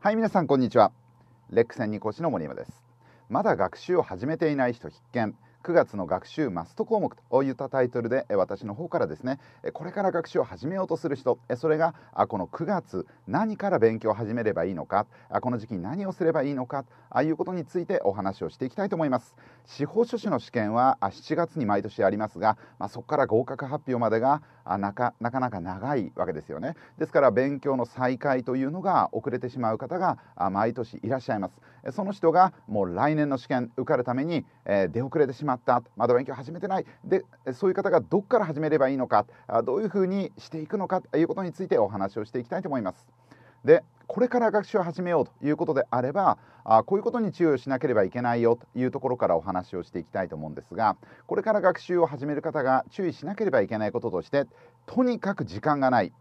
はい、皆さんこんにちは。レックセン任講師の森山です。まだ学習を始めていない人必見。9月の学習マスト項目といったタイトルで私の方からですねこれから学習を始めようとする人それがこの9月何から勉強を始めればいいのかこの時期に何をすればいいのかあいうことについてお話をしていきたいと思います司法書士の試験は7月に毎年ありますが、まあ、そこから合格発表までがなかなかなか長いわけですよねですから勉強の再開というのが遅れてしまう方が毎年いらっしゃいますその人がもう来年の試験受かるために出遅れてしまうったまだ勉強始めてないでそういう方がどこから始めればいいのかどういうふうにしていくのかということについてお話をしていきたいと思います。でこれから学習を始めようということであればあこういうことに注意をしなければいけないよというところからお話をしていきたいと思うんですがこれから学習を始める方が注意しなければいけないこととしてとにかく時間がない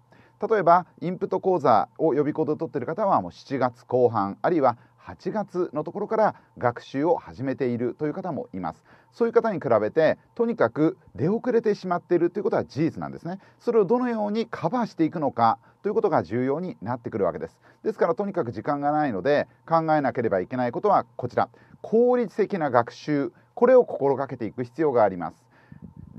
例えばインプット講座を予備校で取っている方はもう7月後半あるいは8月のところから学習を始めているという方もいますそういう方に比べてとにかく出遅れてしまっているということは事実なんですねそれをどのようにカバーしていくのかということが重要になってくるわけですですからとにかく時間がないので考えなければいけないことはこちら効率的な学習これを心がけていく必要があります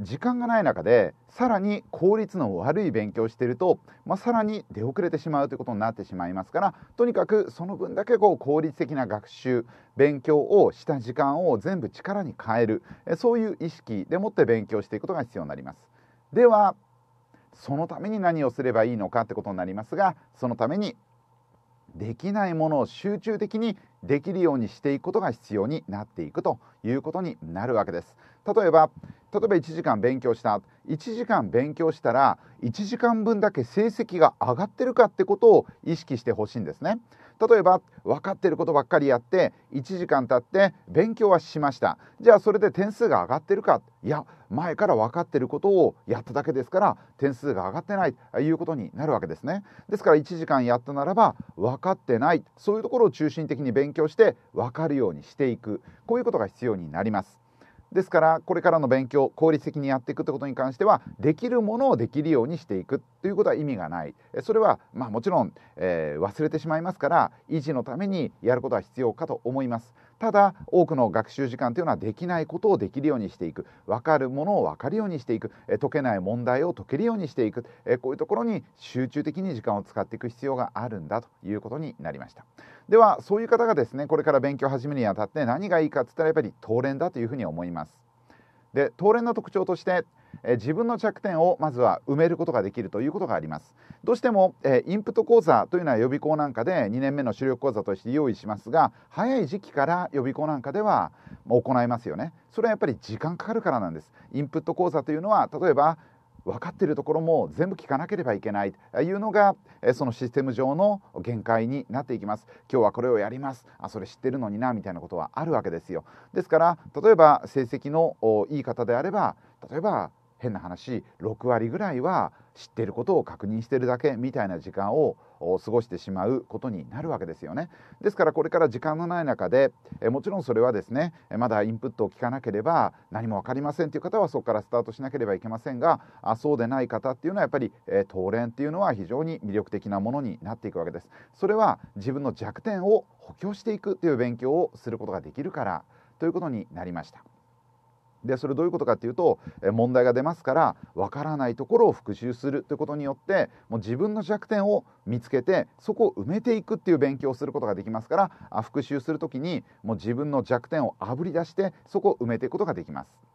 時間がない中でさらに効率の悪い勉強をしていると、まあ、さらに出遅れてしまうということになってしまいますからとにかくその分だけこう効率的な学習勉強をした時間を全部力に変えるそういう意識でもって勉強していくことが必要になります。ではそのために何をすればいいのかってことになりますがそのためにできないものを集中的にできるようにしていくことが必要になっていくということになるわけです例えば例えば1時間勉強した1時間勉強したら1時間分だけ成績が上がってるかってことを意識してほしいんですね例えば分かってることばっかりやって1時間経って勉強はしましたじゃあそれで点数が上がってるかいや前から分かってることをやっただけですから点数が上がってないということになるわけですねですから1時間やったならば分かってないそういうところを中心的に勉勉強して分かるようにしていくこういうことが必要になります。ですからこれからの勉強効率的にやっていくってことに関してはできるものをできるようにしていくということは意味がないそれはまあもちろん、えー、忘れてしまいますから維持のためにやることは必要かと思いますただ多くの学習時間というのはできないことをできるようにしていく分かるものを分かるようにしていく解けない問題を解けるようにしていくこういうところに集中的に時間を使っていく必要があるんだということになりましたではそういう方がですねこれから勉強を始めるにあたって何がいいかっつったらやっぱり当練だというふうに思いますで東連の特徴としてえ自分の弱点をまずは埋めることができるということがありますどうしても、えインプット講座というのは予備校なんかで2年目の主力講座として用意しますが早い時期から予備校なんかでは行いますよねそれはやっぱり時間かかるからなんですインプット講座というのは例えば分かっているところも全部聞かなければいけないというのがそのシステム上の限界になっていきます今日はこれをやりますあそれ知ってるのになみたいなことはあるわけですよですから例えば成績のいい方であれば例えば変な話6割ぐらいは知っていることを確認しているだけみたいな時間を過ごしてしまうことになるわけですよねですからこれから時間のない中でえもちろんそれはですねまだインプットを聞かなければ何も分かりませんという方はそこからスタートしなければいけませんがあそうでない方っていうのはやっぱり、えー、連っていうのは非常に魅力的なものになっていくわけですそれは自分の弱点を補強していくという勉強をすることができるからということになりました。でそれどういうことかっていうと問題が出ますからわからないところを復習するということによってもう自分の弱点を見つけてそこを埋めていくっていう勉強をすることができますから復習する時にもう自分の弱点をあぶり出してそこを埋めていくことができます。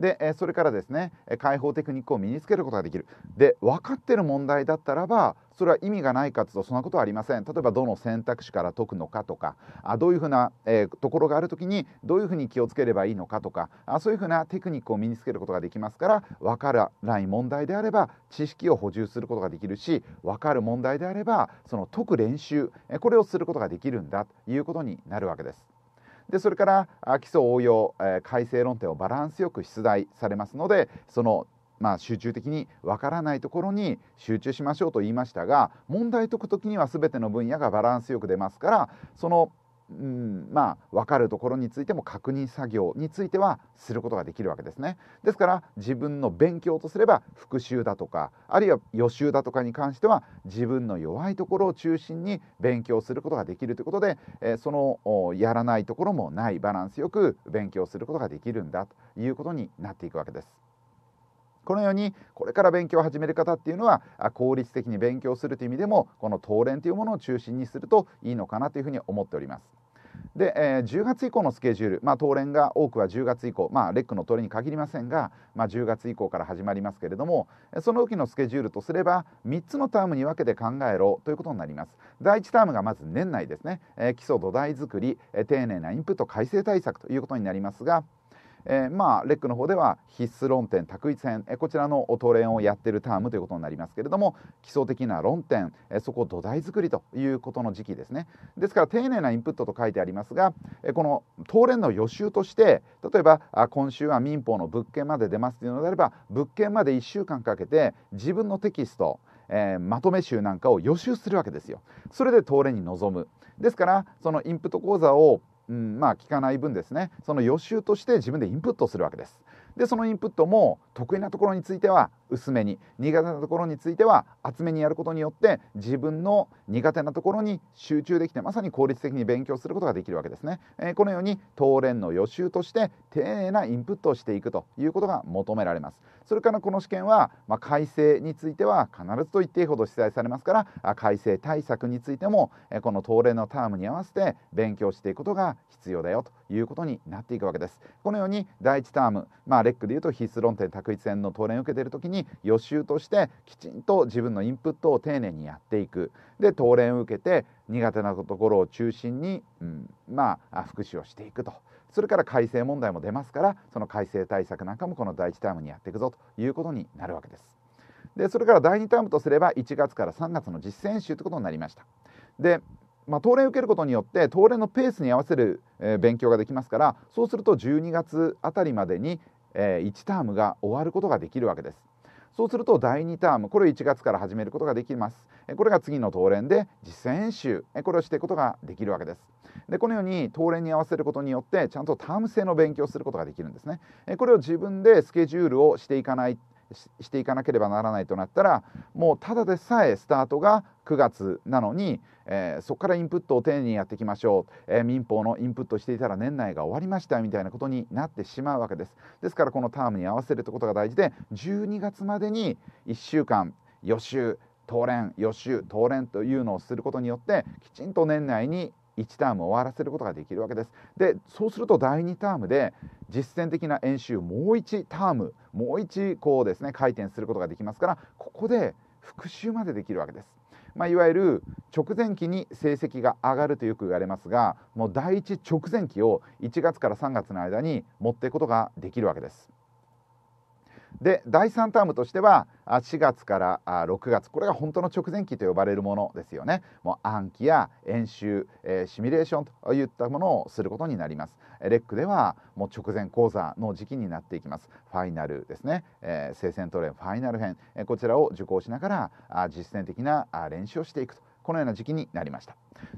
でそれからですね解放テクニックを身につけることができるで分かってる問題だったらばそれは意味がないかというとそんなことはありません例えばどの選択肢から解くのかとかあどういうふうな、えー、ところがある時にどういうふうに気をつければいいのかとかあそういうふうなテクニックを身につけることができますから分からない問題であれば知識を補充することができるし分かる問題であればその解く練習これをすることができるんだということになるわけです。でそれから基礎応用、えー、改正論点をバランスよく出題されますのでそのまあ、集中的にわからないところに集中しましょうと言いましたが問題解く時には全ての分野がバランスよく出ますからそのうん、まあ分かるところについても確認作業についてはすることができるわけですね。ですから自分の勉強とすれば復習だとかあるいは予習だとかに関しては自分の弱いところを中心に勉強することができるということで、えー、そのやらないところもないバランスよく勉強することができるんだということになっていくわけです。このようにこれから勉強を始める方っていうのは効率的に勉強するという意味でもこの当連というものを中心にするといいのかなというふうに思っております。で、えー、10月以降のスケジュール、まあ、東連が多くは10月以降、まあ、レックの東連に限りませんが、まあ、10月以降から始まりますけれどもその時のスケジュールとすれば3つのタームに分けて考えろということになります第1タームがまず年内ですね、えー、基礎土台づくり、えー、丁寧なインプット改正対策ということになりますがえー、まあレックの方では必須論点択一編、えー、こちらのトレンをやってるタームということになりますけれども基礎的な論点、えー、そこを土台作りということの時期ですねですから丁寧なインプットと書いてありますが、えー、この当連の予習として例えばあ今週は民法の物件まで出ますというのであれば物件まで1週間かけて自分のテキストえー、まとめ集なんかを予習するわけですよ。それで東レに臨む。ですからそのインプット講座をうん、まあ聞かない分ですねその予習として自分でインプットするわけですでそのインプットも得意なところについては薄めに苦手なところについては厚めにやることによって自分の苦手なところに集中できてまさに効率的に勉強することができるわけですね、えー、このように当連の予習として丁寧なインプットをしていくということが求められますそれからこの試験は、まあ、改正については必ずと言っていいほど取材されますから改正対策についてもこの東例のタームに合わせて勉強していくことが必要だよということになっていくわけですこのように第1ターム、まああ、レックでいうと必須論点択一戦の討論を受けている時に予習としてきちんと自分のインプットを丁寧にやっていくで討論を受けて苦手なところを中心に、うん、まあ復習をしていくと。それから改正問題も出ますからその改正対策なんかもこの第1タームにやっていくぞということになるわけです。でそれから第2タームとすれば1月から3月の実践習ということになりました。でまあ、受けることによって東連のペースに合わせる、えー、勉強ができますからそうすると12月あたりまでに、えー、1タームが終わることができるわけです。そうすると第2タームこれを1月から始めることができますこれが次の東連で実践演習これをしていくことができるわけですでこのように東連に合わせることによってちゃんとターム制の勉強をすることができるんですねこれを自分でスケジュールをしていかないしていかなければならないとなったらもうただでさえスタートが9月なのに、えー、そこからインプットを丁寧にやっていきましょう、えー、民法のインプットしていたら年内が終わりましたみたいなことになってしまうわけですですからこのタームに合わせるいうことが大事で12月までに1週間予習当連予習当連というのをすることによってきちんと年内に1ターム終わらせることができるわけですでそうすると第2タームで実践的な演習もう1タームもう1こうですね回転することができますからここで復習までできるわけです。まあ、いわゆる直前期に成績が上がるとよく言われますがもう第1直前期を1月から3月の間に持っていくことができるわけです。で第3タームとしては4月から6月これが本当の直前期と呼ばれるものですよねもう暗記や演習、シミュレーションといったものをすることになりますレックではもう直前講座の時期になっていきますファイナルですね、生鮮トレインファイナル編、こちらを受講しながら実践的な練習をしていくとこのような時期になりました。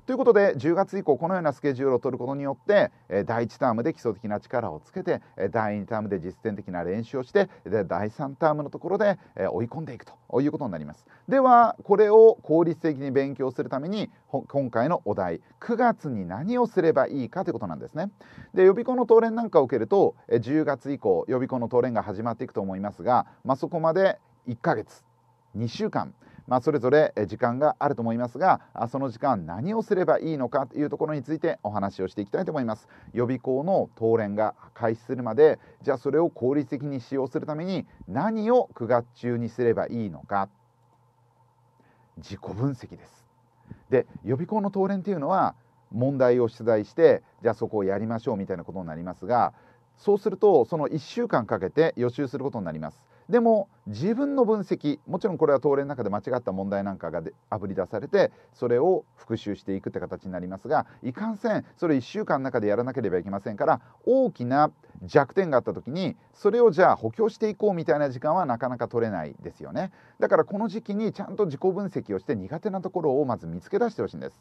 ということで10月以降このようなスケジュールを取ることによって第1タームで基礎的な力をつけて第2タームで実践的な練習をして第3タームのところで追い込んでいくということになりますではこれを効率的に勉強するために今回のお題9月に何をすればいいかということなんですねで予備校の当練なんかを受けると10月以降予備校の当練が始まっていくと思いますが、まあ、そこまで1ヶ月2週間まあ、それぞれ時間があると思いますがその時間何をすればいいのかというところについてお話をしていきたいと思います予備校の登練が開始するまでじゃあそれを効率的に使用するために何を9月中にすればいいのか自己分析ですで予備校の登練っていうのは問題を出題してじゃあそこをやりましょうみたいなことになりますがそうするとその1週間かけて予習することになりますでも自分の分析もちろんこれは東例の中で間違った問題なんかがあぶり出されてそれを復習していくって形になりますがいかんせんそれ1週間の中でやらなければいけませんから大きな弱点があった時にそれをじゃあ補強していこうみたいな時間はなかなか取れないですよねだからこの時期にちゃんと自己分析をして苦手なところをまず見つけ出してほしいんです。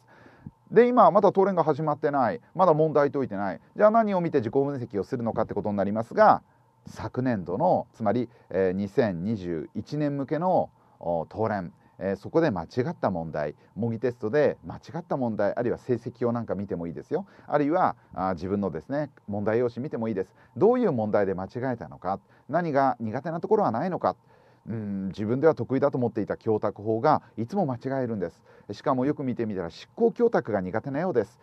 で今まだ討論が始まってないまだ問題解いてないじゃあ何を見て自己分析をするのかってことになりますが昨年度のつまり、えー、2021年向けの討論えー、そこで間違った問題模擬テストで間違った問題あるいは成績をなんか見てもいいですよあるいはあ自分のですね問題用紙見てもいいですどういう問題で間違えたのか何が苦手なところはないのかうん自分では得意だと思っていた教託法がいつも間違えるんですしかもよく見てみたら執行教託が苦手なようです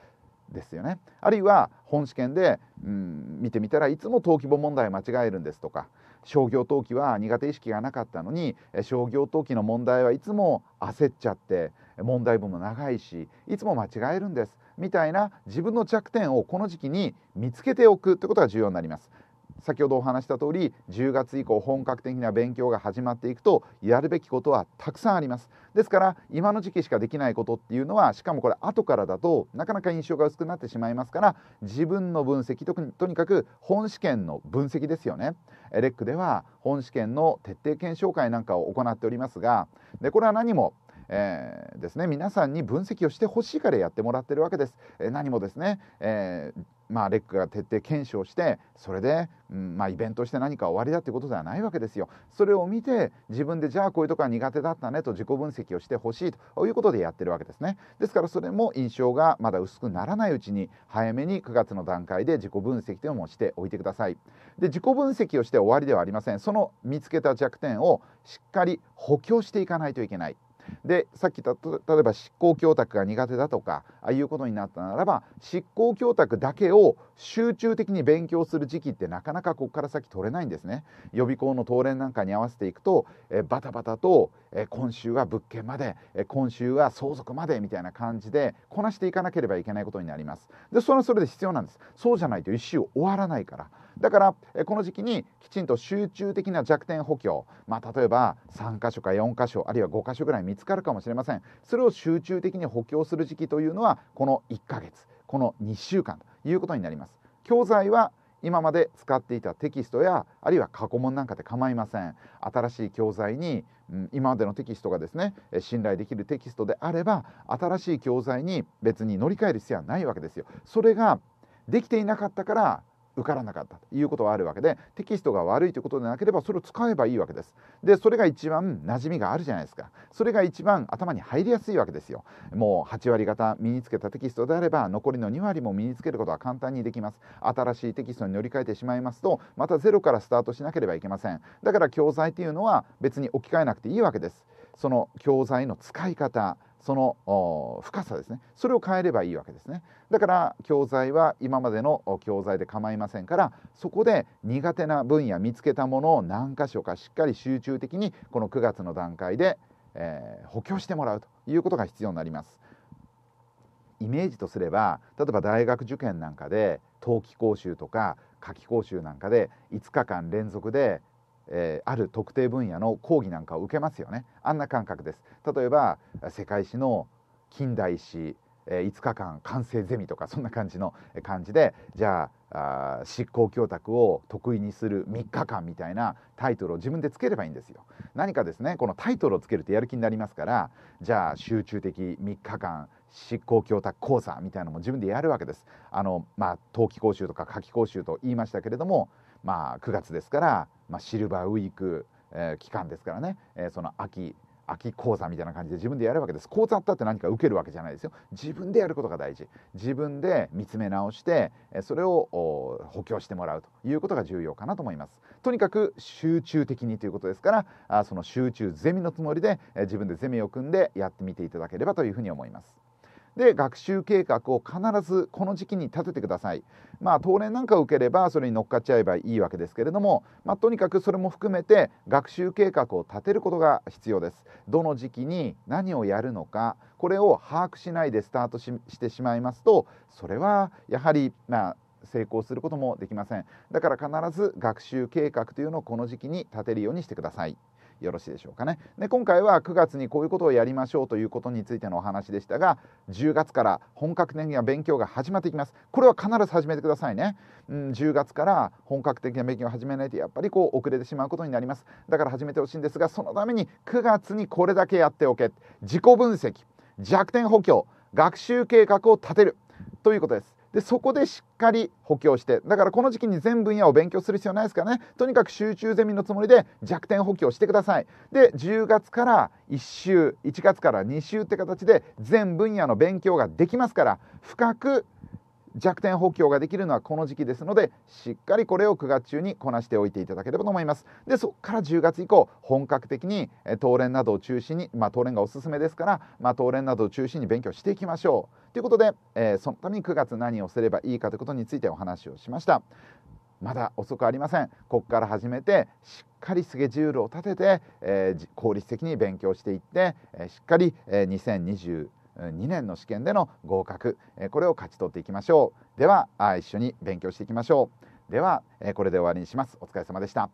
ですよねあるいは本試験で、うん、見てみたらいつも登記簿問題を間違えるんですとか商業登記は苦手意識がなかったのに商業登記の問題はいつも焦っちゃって問題文も長いしいつも間違えるんですみたいな自分の弱点をこの時期に見つけておくということが重要になります先ほどお話した通り10月以降本格的な勉強が始まっていくとやるべきことはたくさんありますですから今の時期しかできないことっていうのはしかもこれ後からだとなかなか印象が薄くなってしまいますから自分の分析ととにかく本試験の分析ですよねレックでは本試験の徹底検証会なんかを行っておりますがでこれは何もえー、ですね皆さんに分析をしてほしいからやってもらってるわけです、えー、何もですね、えーまあ、レックが徹底検証してそれで、うんまあ、イベントして何か終わりだってことではないわけですよ。それを見て自分でじゃあこういうとこは苦手だったねと自己分析をしてほしいということでやってるわけですね。ですからそれも印象がまだ薄くならないうちに早めに9月の段階で自己分析というのもしておいてください。で自己分析をして終わりではありません。その見つけた弱点をしっかり補強していかないといけない。でさっきた例えば執行供託が苦手だとかああいうことになったならば執行供託だけを集中的に勉強する時期ってなかなかここから先取れないんですね予備校の当連なんかに合わせていくと、えバタバタと、え今週は物件まで、え今週は相続までみたいな感じでこなしていかなければいけないことになりますでそれはそれで必要なんですそうじゃないと一周終わらないからだから、えこの時期にきちんと集中的な弱点補強、まあ、例えば3箇所か4箇所あるいは5箇所ぐらい見つかるかもしれませんそれを集中的に補強する時期というのはこの1ヶ月この2週間いうことになります教材は今まで使っていたテキストやあるいは過去問なんかで構いません新しい教材に、うん、今までのテキストがですね信頼できるテキストであれば新しい教材に別に乗り換える必要はないわけですよそれができていなかったから受からなかったということはあるわけでテキストが悪いということでなければそれを使えばいいわけですでそれが一番馴染みがあるじゃないですかそれが一番頭に入りやすいわけですよもう8割方身につけたテキストであれば残りの2割も身につけることは簡単にできます新しいテキストに乗り換えてしまいますとまたゼロからスタートしなければいけませんだから教材っていうのは別に置き換えなくていいわけですその教材の使い方その深さですねそれを変えればいいわけですねだから教材は今までの教材で構いませんからそこで苦手な分野見つけたものを何箇所かしっかり集中的にこの9月の段階で、えー、補強してもらうということが必要になりますイメージとすれば例えば大学受験なんかで冬季講習とか夏季講習なんかで5日間連続でえー、ある特定分野の講義なんかを受けますよねあんな感覚です例えば世界史の近代史、えー、5日間完成ゼミとかそんな感じの感じでじゃああ執行教託を得意にする3日間みたいなタイトルを自分でつければいいんですよ何かですねこのタイトルをつけるとやる気になりますからじゃあ集中的3日間執行教託講座みたいなのも自分でやるわけですあのまあ冬季講習とか夏季講習と言いましたけれどもまあ9月ですからまあ、シルバーウィーク、えー、期間ですからね、えー、その秋秋講座みたいな感じで自分でやるわけです講座あったって何か受けるわけじゃないですよ自分でやることが大事自分で見つめ直してそれを補強してもらうということが重要かなと思いますとにかく集中的にということですからその集中ゼミのつもりで自分でゼミを組んでやってみていただければというふうに思いますで学習計画を必ずこの時期に立ててください。まあ、当連なんかを受ければそれに乗っかっちゃえばいいわけですけれども、まあ、とにかくそれも含めて学習計画を立てることが必要です。どの時期に何をやるのかこれを把握しないでスタートしてしまいますとそれはやはり、まあ、成功することもできませんだから必ず学習計画というのをこの時期に立てるようにしてください。よろしいでしょうかねで今回は9月にこういうことをやりましょうということについてのお話でしたが10月から本格的な勉強が始まっていきますこれは必ず始めてくださいね、うん、10月から本格的な勉強を始めないとやっぱりこう遅れてしまうことになりますだから始めてほしいんですがそのために9月にこれだけやっておけ自己分析弱点補強学習計画を立てるということですでそこでしっかり補強してだからこの時期に全分野を勉強する必要ないですからねとにかく集中ゼミのつもりで弱点補強してくださいで10月から1週1月から2週って形で全分野の勉強ができますから深く弱点補強ができるのはこの時期ですのでしっかりこれを9月中にこなしておいていただければと思いますでそこから10月以降本格的に東連などを中心に、まあ、東連がおすすめですから、まあ、東連などを中心に勉強していきましょうということで、えー、そのために9月何をすればいいかということについてお話をしましたまだ遅くありませんここから始めてしっかりスケジュールを立てて、えー、効率的に勉強していって、えー、しっかり、えー、2020 2年の試験での合格これを勝ち取っていきましょうでは一緒に勉強していきましょうではこれで終わりにしますお疲れ様でした